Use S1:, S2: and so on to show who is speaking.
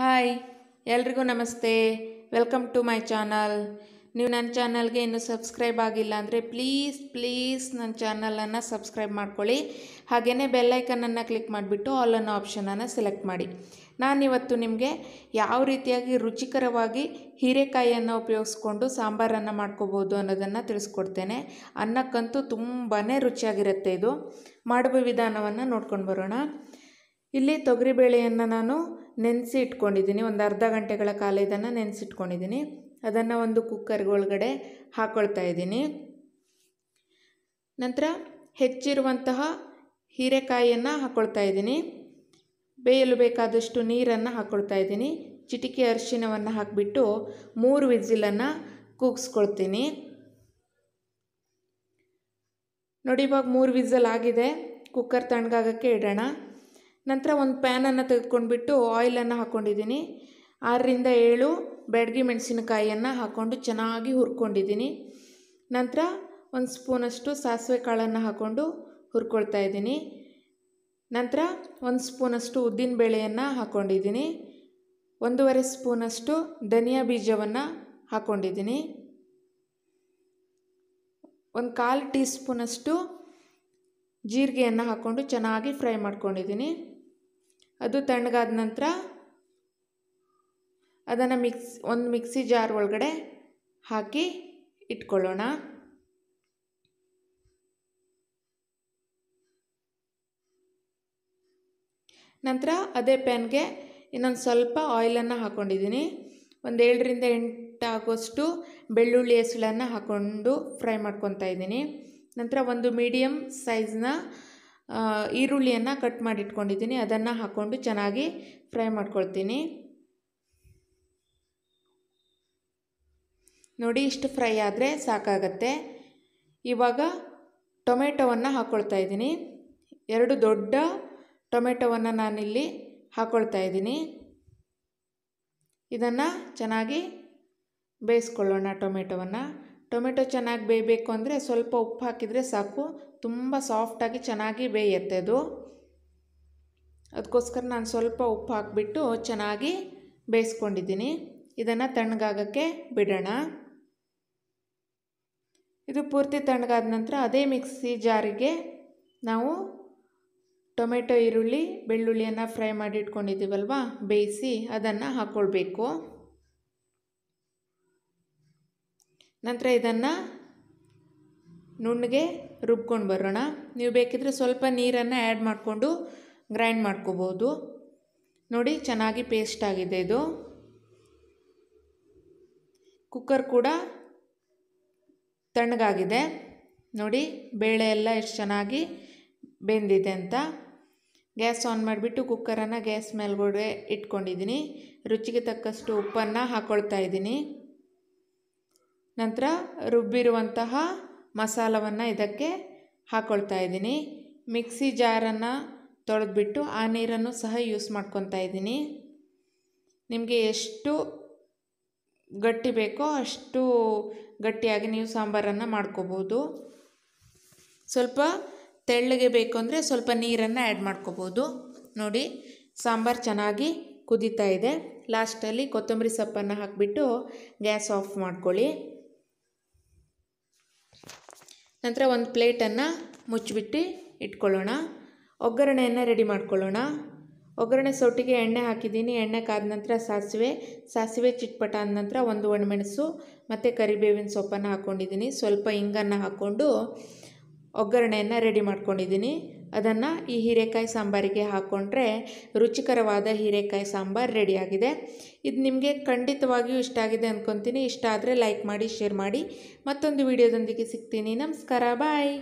S1: hi ಎಲ್ರಿಗೂ ನಮಸ್ತೆ welcome to my channel ನೀವು ನನ್ನ ಚಾನಲ್ಗೆ ಇನ್ನೂ ಸಬ್ಸ್ಕ್ರೈಬ್ ಆಗಿಲ್ಲ ಅಂದರೆ ಪ್ಲೀಸ್ ಪ್ಲೀಸ್ ನನ್ನ ಚಾನಲನ್ನು ಸಬ್ಸ್ಕ್ರೈಬ್ ಮಾಡ್ಕೊಳ್ಳಿ ಹಾಗೆಯೇ ಬೆಲ್ಲೈಕನನ್ನು ಕ್ಲಿಕ್ ಮಾಡಿಬಿಟ್ಟು ಆಲ್ ಅನ್ನೋ ಆಪ್ಷನನ್ನು ಸೆಲೆಕ್ಟ್ ಮಾಡಿ ನಾನಿವತ್ತು ನಿಮಗೆ ಯಾವ ರೀತಿಯಾಗಿ ರುಚಿಕರವಾಗಿ ಹೀರೆಕಾಯಿಯನ್ನು ಉಪಯೋಗಿಸ್ಕೊಂಡು ಸಾಂಬಾರನ್ನು ಮಾಡ್ಕೋಬೋದು ಅನ್ನೋದನ್ನು ತಿಳಿಸ್ಕೊಡ್ತೇನೆ ಅನ್ನಕ್ಕಂತೂ ತುಂಬಾ ರುಚಿಯಾಗಿರುತ್ತೆ ಇದು ಮಾಡುವ ವಿಧಾನವನ್ನು ನೋಡ್ಕೊಂಡು ಬರೋಣ ಇಲ್ಲಿ ತೊಗರಿಬೇಳೆಯನ್ನು ನಾನು ನೆನೆಸಿ ಇಟ್ಕೊಂಡಿದ್ದೀನಿ ಒಂದು ಅರ್ಧ ಗಂಟೆಗಳ ಕಾಲ ಇದನ್ನು ನೆನೆಸಿಟ್ಕೊಂಡಿದ್ದೀನಿ ಅದನ್ನು ಒಂದು ಕುಕ್ಕರ್ಗೆ ಒಳಗಡೆ ಹಾಕ್ಕೊಳ್ತಾ ಇದ್ದೀನಿ ನಂತರ ಹೆಚ್ಚಿರುವಂತಹ ಹೀರೆಕಾಯಿಯನ್ನು ಹಾಕ್ಕೊಳ್ತಾ ಇದ್ದೀನಿ ಬೇಯಲು ಬೇಕಾದಷ್ಟು ನೀರನ್ನು ಹಾಕ್ಕೊಳ್ತಾ ಇದ್ದೀನಿ ಚಿಟಿಕೆ ಅರಿಶಿನವನ್ನು ಹಾಕಿಬಿಟ್ಟು ಮೂರು ವಿಸಿಲನ್ನು ಕೂಗಿಸ್ಕೊಳ್ತೀನಿ ನೋಡಿ ಇವಾಗ ಮೂರು ವಿಜಲ್ ಆಗಿದೆ ಕುಕ್ಕರ್ ತಣ್ಣಗಾಗಕ್ಕೆ ಇಡೋಣ ನಂತರ ಒಂದು ಪ್ಯಾನನ್ನು ತೆಗೆದುಕೊಂಡ್ಬಿಟ್ಟು ಆಯಿಲನ್ನು ಹಾಕ್ಕೊಂಡಿದ್ದೀನಿ ಆರರಿಂದ ಏಳು ಬ್ಯಾಡಗಿ ಮೆಣಸಿನಕಾಯಿಯನ್ನು ಹಾಕ್ಕೊಂಡು ಚೆನ್ನಾಗಿ ಹುರ್ಕೊಂಡಿದ್ದೀನಿ ನಂತರ ಒಂದು ಸ್ಪೂನಷ್ಟು ಸಾಸಿವೆ ಕಾಳನ್ನು ಹಾಕ್ಕೊಂಡು ಹುರ್ಕೊಳ್ತಾ ಇದ್ದೀನಿ ನಂತರ ಒಂದು ಸ್ಪೂನಷ್ಟು ಬೇಳೆಯನ್ನು ಹಾಕ್ಕೊಂಡಿದ್ದೀನಿ ಒಂದೂವರೆ ಸ್ಪೂನಷ್ಟು ಧನಿಯಾ ಬೀಜವನ್ನು ಹಾಕ್ಕೊಂಡಿದ್ದೀನಿ ಒಂದು ಕಾಲು ಟೀ ಸ್ಪೂನಷ್ಟು ಜೀರಿಗೆಯನ್ನು ಹಾಕ್ಕೊಂಡು ಚೆನ್ನಾಗಿ ಫ್ರೈ ಮಾಡ್ಕೊಂಡಿದ್ದೀನಿ ಅದು ತಣ್ಣಗಾದ ನಂತರ ಅದನ್ನು ಮಿಕ್ಸ್ ಒಂದು ಮಿಕ್ಸಿ ಜಾರ್ ಒಳಗಡೆ ಹಾಕಿ ಇಟ್ಕೊಳ್ಳೋಣ ನಂತರ ಅದೇ ಪ್ಯಾನ್ಗೆ ಇನ್ನೊಂದು ಸ್ವಲ್ಪ ಆಯಿಲನ್ನು ಹಾಕ್ಕೊಂಡಿದ್ದೀನಿ ಒಂದು ಏಳರಿಂದ ಎಂಟಾಗೋಷ್ಟು ಬೆಳ್ಳುಳ್ಳಿ ಹೆಸಳನ್ನು ಹಾಕ್ಕೊಂಡು ಫ್ರೈ ಮಾಡ್ಕೊತಾ ಇದ್ದೀನಿ ನಂತರ ಒಂದು ಮೀಡಿಯಮ್ ಸೈಜ್ನ ಈರುಳ್ಳಿಯನ್ನು ಕಟ್ ಮಾಡಿ ಇಟ್ಕೊಂಡಿದ್ದೀನಿ ಅದನ್ನು ಹಾಕ್ಕೊಂಡು ಚೆನ್ನಾಗಿ ಫ್ರೈ ಮಾಡ್ಕೊಳ್ತೀನಿ ನೋಡಿ ಇಷ್ಟು ಫ್ರೈ ಆದರೆ ಸಾಕಾಗತ್ತೆ ಇವಾಗ ಟೊಮೆಟೊವನ್ನು ಹಾಕ್ಕೊಳ್ತಾ ಇದ್ದೀನಿ ಎರಡು ದೊಡ್ಡ ಟೊಮೆಟೊವನ್ನು ನಾನಿಲ್ಲಿ ಹಾಕ್ಕೊಳ್ತಾ ಇದ್ದೀನಿ ಇದನ್ನು ಚೆನ್ನಾಗಿ ಬೇಯಿಸ್ಕೊಳ್ಳೋಣ ಟೊಮೆಟೊವನ್ನು ಟೊಮೆಟೊ ಚೆನ್ನಾಗಿ ಬೇಯಬೇಕು ಅಂದರೆ ಸ್ವಲ್ಪ ಉಪ್ಪು ಹಾಕಿದರೆ ಸಾಕು ತುಂಬ ಸಾಫ್ಟಾಗಿ ಚೆನ್ನಾಗಿ ಬೇಯುತ್ತೆ ಅದು ಅದಕ್ಕೋಸ್ಕರ ನಾನು ಸ್ವಲ್ಪ ಉಪ್ಪು ಹಾಕಿಬಿಟ್ಟು ಚೆನ್ನಾಗಿ ಬೇಯಿಸ್ಕೊಂಡಿದ್ದೀನಿ ಇದನ್ನು ತಣ್ಣಗಾಗಕ್ಕೆ ಬಿಡೋಣ ಇದು ಪೂರ್ತಿ ತಣ್ಣಗಾದ ನಂತರ ಅದೇ ಮಿಕ್ಸಿ ಜಾರಿಗೆ ನಾವು ಟೊಮೆಟೊ ಈರುಳ್ಳಿ ಬೆಳ್ಳುಳ್ಳಿಯನ್ನು ಫ್ರೈ ಮಾಡಿ ಇಟ್ಕೊಂಡಿದ್ದೀವಲ್ವ ಬೇಯಿಸಿ ಅದನ್ನು ಹಾಕ್ಕೊಳ್ಬೇಕು ನಂತರ ಇದನ್ನು ನುಣ್ಣಗೆ ರುಬ್ಕೊಂಡು ಬರೋಣ ನೀವು ಬೇಕಿದ್ರೆ ಸ್ವಲ್ಪ ನೀರನ್ನು ಆ್ಯಡ್ ಮಾಡಿಕೊಂಡು ಗ್ರೈಂಡ್ ಮಾಡ್ಕೋಬೋದು ನೋಡಿ ಚೆನ್ನಾಗಿ ಪೇಸ್ಟ್ ಆಗಿದೆ ಇದು ಕುಕ್ಕರ್ ಕೂಡ ತಣ್ಣಗಾಗಿದೆ ನೋಡಿ ಬೇಳೆ ಎಲ್ಲ ಎಷ್ಟು ಚೆನ್ನಾಗಿ ಬೆಂದಿದೆ ಅಂತ ಗ್ಯಾಸ್ ಆನ್ ಮಾಡಿಬಿಟ್ಟು ಕುಕ್ಕರನ್ನು ಗ್ಯಾಸ್ ಮೇಲ್ಗಡೆ ಇಟ್ಕೊಂಡಿದ್ದೀನಿ ರುಚಿಗೆ ತಕ್ಕಷ್ಟು ಉಪ್ಪನ್ನು ಹಾಕ್ಕೊಳ್ತಾ ಇದ್ದೀನಿ ನಂತರ ರುಬ್ಬಿರುವಂತಹ ಮಸಾಲವನ್ನು ಇದಕ್ಕೆ ಹಾಕ್ಕೊಳ್ತಾ ಇದ್ದೀನಿ ಮಿಕ್ಸಿ ಜಾರನ್ನು ತೊಳೆದ್ಬಿಟ್ಟು ಆ ನೀರನ್ನು ಸಹ ಯೂಸ್ ಮಾಡ್ಕೊತಾ ಇದ್ದೀನಿ ನಿಮಗೆ ಎಷ್ಟು ಗಟ್ಟಿ ಬೇಕೋ ಅಷ್ಟು ಗಟ್ಟಿಯಾಗಿ ನೀವು ಸಾಂಬಾರನ್ನು ಮಾಡ್ಕೋಬೋದು ಸ್ವಲ್ಪ ತೆಳ್ಳಗೆ ಬೇಕು ಅಂದರೆ ಸ್ವಲ್ಪ ನೀರನ್ನು ಆ್ಯಡ್ ಮಾಡ್ಕೋಬೋದು ನೋಡಿ ಸಾಂಬಾರು ಚೆನ್ನಾಗಿ ಕುದೀತಾ ಇದೆ ಲಾಸ್ಟಲ್ಲಿ ಕೊತ್ತಂಬರಿ ಸೊಪ್ಪನ್ನು ಹಾಕಿಬಿಟ್ಟು ಗ್ಯಾಸ್ ಆಫ್ ಮಾಡ್ಕೊಳ್ಳಿ ನಂತರ ಒಂದು ಪ್ಲೇಟನ್ನು ಮುಚ್ಚಿಬಿಟ್ಟು ಇಟ್ಕೊಳ್ಳೋಣ ಒಗ್ಗರಣೆಯನ್ನು ರೆಡಿ ಮಾಡ್ಕೊಳ್ಳೋಣ ಒಗ್ಗರಣೆ ಸೊಟ್ಟಿಗೆ ಎಣ್ಣೆ ಹಾಕಿದ್ದೀನಿ ಎಣ್ಣೆ ಕಾದ ನಂತರ ಸಾಸಿವೆ ಸಾಸಿವೆ ಚಿಟ್ಪಟ ಆದ ನಂತರ ಒಂದು ಒಣಮೆಣಸು ಮತ್ತು ಕರಿಬೇವಿನ ಸೊಪ್ಪನ್ನು ಹಾಕ್ಕೊಂಡಿದ್ದೀನಿ ಸ್ವಲ್ಪ ಹಿಂಗನ್ನು ಹಾಕ್ಕೊಂಡು ಒಗ್ಗರಣೆಯನ್ನು ರೆಡಿ ಮಾಡ್ಕೊಂಡಿದ್ದೀನಿ ಅದನ್ನು ಈ ಹೀರೆಕಾಯಿ ಸಾಂಬಾರಿಗೆ ಹಾಕ್ಕೊಂಡ್ರೆ ರುಚಿಕರವಾದ ಹೀರೆಕಾಯಿ ಸಾಂಬಾರು ರೆಡಿಯಾಗಿದೆ ಇದು ನಿಮಗೆ ಖಂಡಿತವಾಗಿಯೂ ಇಷ್ಟ ಆಗಿದೆ ಅಂದ್ಕೊತೀನಿ ಇಷ್ಟ ಆದರೆ ಲೈಕ್ ಮಾಡಿ ಶೇರ್ ಮಾಡಿ ಮತ್ತೊಂದು ವೀಡಿಯೋದೊಂದಿಗೆ ಸಿಗ್ತೀನಿ ನಮಸ್ಕಾರ ಬಾಯ್